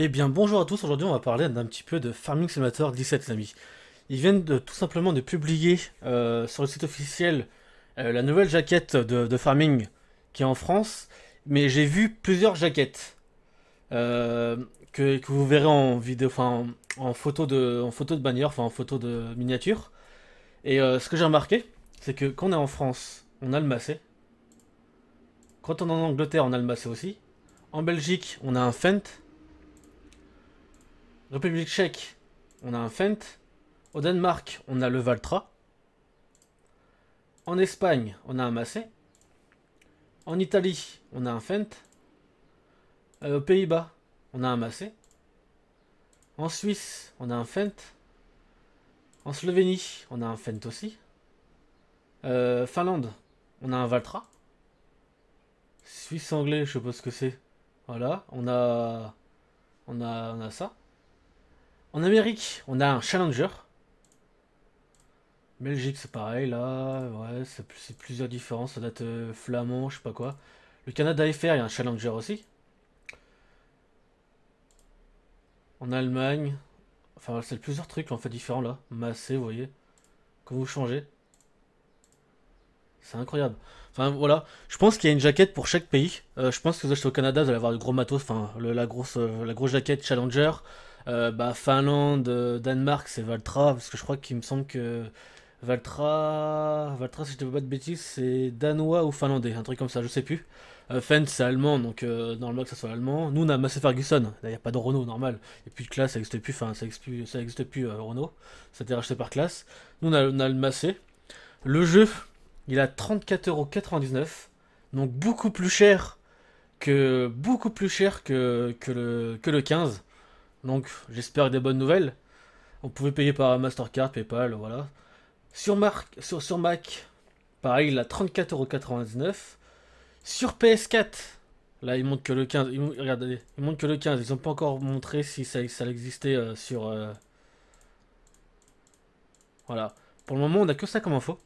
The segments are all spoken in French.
Eh bien bonjour à tous, aujourd'hui on va parler d'un petit peu de Farming Simulator 17 les amis. Ils viennent de, tout simplement de publier euh, sur le site officiel euh, la nouvelle jaquette de, Farming qui est en France, mais j'ai vu plusieurs jaquettes euh, que, vous verrez en vidéo, en, photo de en photo de bannière, enfin en photo de miniature. Et ce que j'ai remarqué, c'est que quand on est en France, on a le massé. Quand on est en Angleterre, on a le massé aussi. En Belgique, on a un Fent. République tchèque, on a un Fent. Au Danemark, on a le Valtra. En Espagne, on a un Massé. En Italie, on a un Fent. Euh, aux Pays-Bas, on a un Massé. En Suisse, on a un Fent. En Slovénie, on a un Fent aussi. Euh, Finlande, on a un Valtra. Suisse anglais, je sais pas ce que c'est. Voilà, on a... On a, on a ça. En Amérique, on a un challenger. Belgique, c'est pareil, là. Ouais, c'est plusieurs différences. Ça date euh, flamand, je sais pas quoi. Le Canada FR, il y a un challenger aussi. En Allemagne. Enfin, c'est plusieurs trucs, en fait, différents, là. Massé, vous voyez. Quand vous changez. C'est incroyable. Enfin, voilà. Je pense qu'il y a une jaquette pour chaque pays. Euh, je pense que vous achetez au Canada, vous allez avoir le gros matos. Enfin, la, grosse, euh, la grosse jaquette Challenger. Euh, bah, Finlande, euh, Danemark, c'est Valtra, parce que je crois qu'il me semble que Valtra, Valtra si je ne fais pas de bêtises, c'est danois ou finlandais, un truc comme ça, je sais plus. Euh, c'est allemand, donc dans euh, normalement que ça soit allemand. Nous, on a Massé Ferguson, il n'y a pas de Renault, normal. Et puis de classe, ça n'existe plus, enfin, ça n'existe plus, ça existe plus Renault, ça a été racheté par classe. Nous, on a, le Le jeu, il a 34,99€, donc beaucoup plus cher que, beaucoup plus cher que, que, le, que le 15. Donc, j'espère des bonnes nouvelles. On pouvait payer par Mastercard, PayPal, voilà. Sur, sur, Mac, pareil, il a 34,99€. Sur PS4, là, il montre que le 15. regardez, que le 15. Ils n'ont pas encore montré si ça, ça existait euh, sur. Euh, voilà. Pour le moment, on a que ça comme info.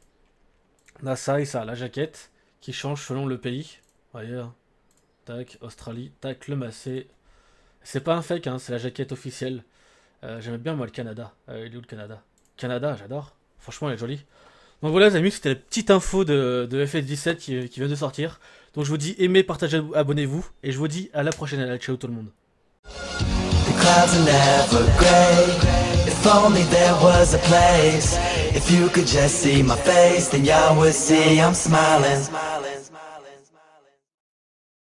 On a ça et ça, la jaquette, qui change selon le pays. Vous voyez, hein. Tac, Australie, tac, le Massé, c'est pas un fake, hein, c'est la jaquette officielle. Euh, J'aime bien moi le Canada. Euh, il est où le Canada Canada, j'adore. Franchement, elle est jolie. Donc voilà les amis, c'était la petite info de, de FS17 qui, vient de sortir. Donc je vous dis aimez, partagez, abonnez-vous. Et je vous dis à la prochaine. ciao tout le monde.